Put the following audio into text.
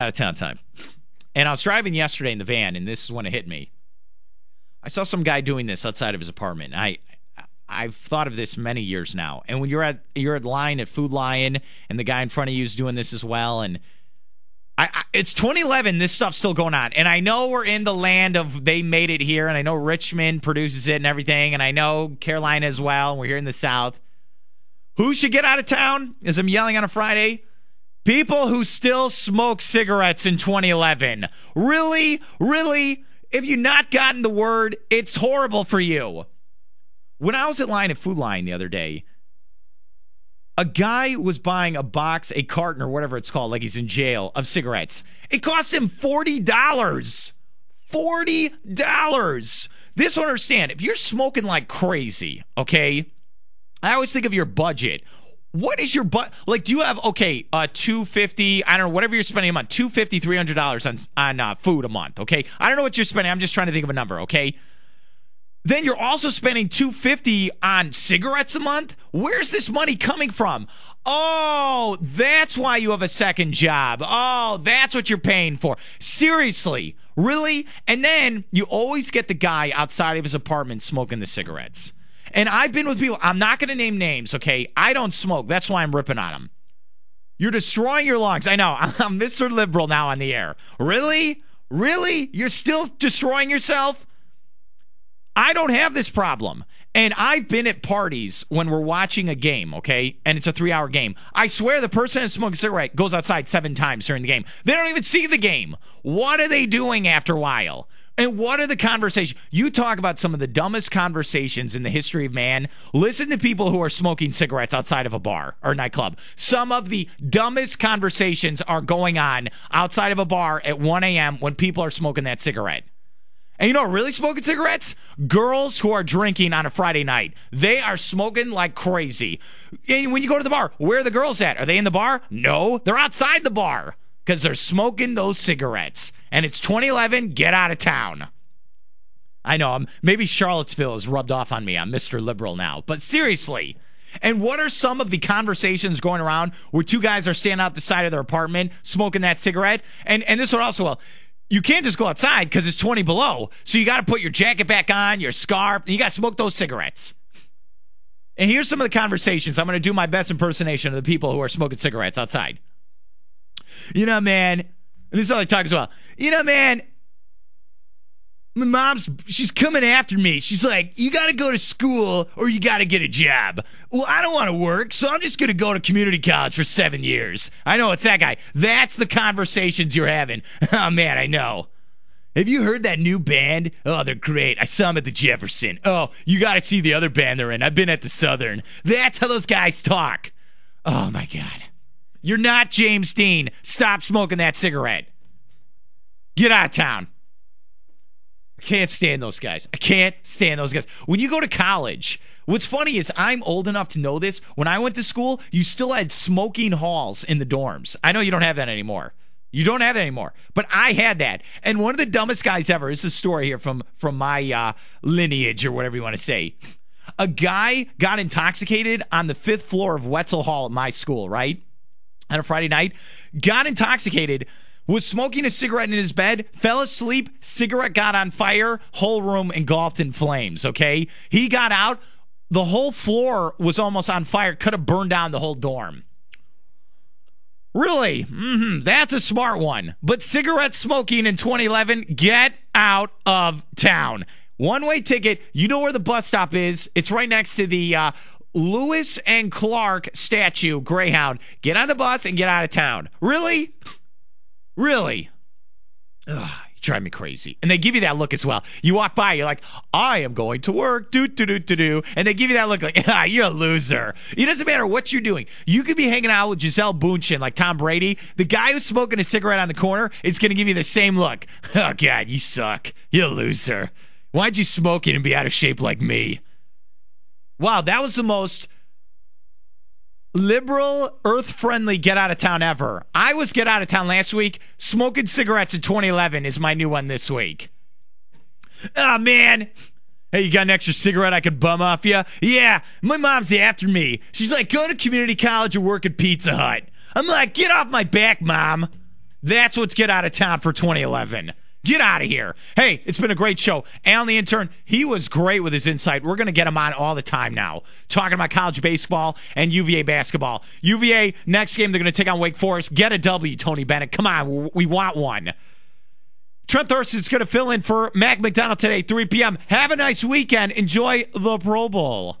out of town time. And I was driving yesterday in the van, and this is when it hit me. I saw some guy doing this outside of his apartment. I I've thought of this many years now. And when you're at you're at line at Food Lion, and the guy in front of you is doing this as well, and I, I, it's 2011. This stuff's still going on, and I know we're in the land of they made it here, and I know Richmond produces it and everything, and I know Carolina as well. And we're here in the South. Who should get out of town? As I'm yelling on a Friday, People who still smoke cigarettes in 2011. Really? Really? If you've not gotten the word, it's horrible for you. When I was at line at Food Line the other day, a guy was buying a box, a carton, or whatever it's called, like he's in jail, of cigarettes. It cost him $40. $40. This one, understand, if you're smoking like crazy, okay? I always think of your budget what is your but like do you have okay uh 250 i don't know whatever you're spending a month 250 300 dollars on on uh, food a month okay i don't know what you're spending i'm just trying to think of a number okay then you're also spending 250 on cigarettes a month where's this money coming from oh that's why you have a second job oh that's what you're paying for seriously really and then you always get the guy outside of his apartment smoking the cigarettes and I've been with people, I'm not going to name names, okay? I don't smoke. That's why I'm ripping on them. You're destroying your lungs. I know. I'm Mr. Liberal now on the air. Really? Really? You're still destroying yourself? I don't have this problem. And I've been at parties when we're watching a game, okay? And it's a three hour game. I swear the person that smokes a cigarette goes outside seven times during the game. They don't even see the game. What are they doing after a while? And what are the conversations? You talk about some of the dumbest conversations in the history of man. Listen to people who are smoking cigarettes outside of a bar or nightclub. Some of the dumbest conversations are going on outside of a bar at 1 a.m. when people are smoking that cigarette. And you know, really smoking cigarettes? Girls who are drinking on a Friday night. They are smoking like crazy. And when you go to the bar, where are the girls at? Are they in the bar? No, they're outside the bar because they're smoking those cigarettes. And it's 2011, get out of town. I know, I'm, maybe Charlottesville has rubbed off on me. I'm Mr. Liberal now. But seriously, and what are some of the conversations going around where two guys are standing out the side of their apartment smoking that cigarette? And, and this would also, well, you can't just go outside because it's 20 below. So you got to put your jacket back on, your scarf, and you got to smoke those cigarettes. And here's some of the conversations. I'm going to do my best impersonation of the people who are smoking cigarettes outside. You know, man, and this is all I talk as well. You know, man, my mom's she's coming after me. She's like, "You got to go to school or you got to get a job." Well, I don't want to work, so I'm just going to go to community college for 7 years. I know it's that guy. That's the conversations you're having. oh man, I know. Have you heard that new band? Oh, they're great. I saw them at the Jefferson. Oh, you got to see the other band they're in. I've been at the Southern. That's how those guys talk. Oh my god. You're not James Dean. Stop smoking that cigarette. Get out of town. I can't stand those guys. I can't stand those guys. When you go to college, what's funny is I'm old enough to know this. When I went to school, you still had smoking halls in the dorms. I know you don't have that anymore. You don't have that anymore. But I had that. And one of the dumbest guys ever, it's a story here from from my uh, lineage or whatever you want to say. A guy got intoxicated on the fifth floor of Wetzel Hall at my school, right? on a Friday night, got intoxicated, was smoking a cigarette in his bed, fell asleep, cigarette got on fire, whole room engulfed in flames, okay? He got out, the whole floor was almost on fire, could have burned down the whole dorm. Really? Mm-hmm. That's a smart one. But cigarette smoking in 2011, get out of town. One way ticket. You know where the bus stop is. It's right next to the uh, Lewis and Clark statue, Greyhound. Get on the bus and get out of town. Really? Really? Ugh, you drive me crazy. And they give you that look as well. You walk by, you're like, I am going to work. Do, do, do, do, do. And they give you that look like, ah, you're a loser. It doesn't matter what you're doing. You could be hanging out with Giselle Bundchen like Tom Brady. The guy who's smoking a cigarette on the corner is going to give you the same look. Oh, God, you suck. You're a loser. Why'd you smoke it and be out of shape like me? Wow, that was the most liberal, earth friendly get out of town ever. I was get out of town last week. Smoking cigarettes in 2011 is my new one this week. Oh, man. Hey, you got an extra cigarette I could bum off you? Yeah, my mom's after me. She's like, go to community college or work at Pizza Hut. I'm like, get off my back, mom. That's what's get out of town for 2011. Get out of here. Hey, it's been a great show. Alan the intern, he was great with his insight. We're going to get him on all the time now, talking about college baseball and UVA basketball. UVA, next game, they're going to take on Wake Forest. Get a W, Tony Bennett. Come on, we want one. Trent Thurston's going to fill in for Mac McDonald today, 3 p.m. Have a nice weekend. Enjoy the Pro Bowl.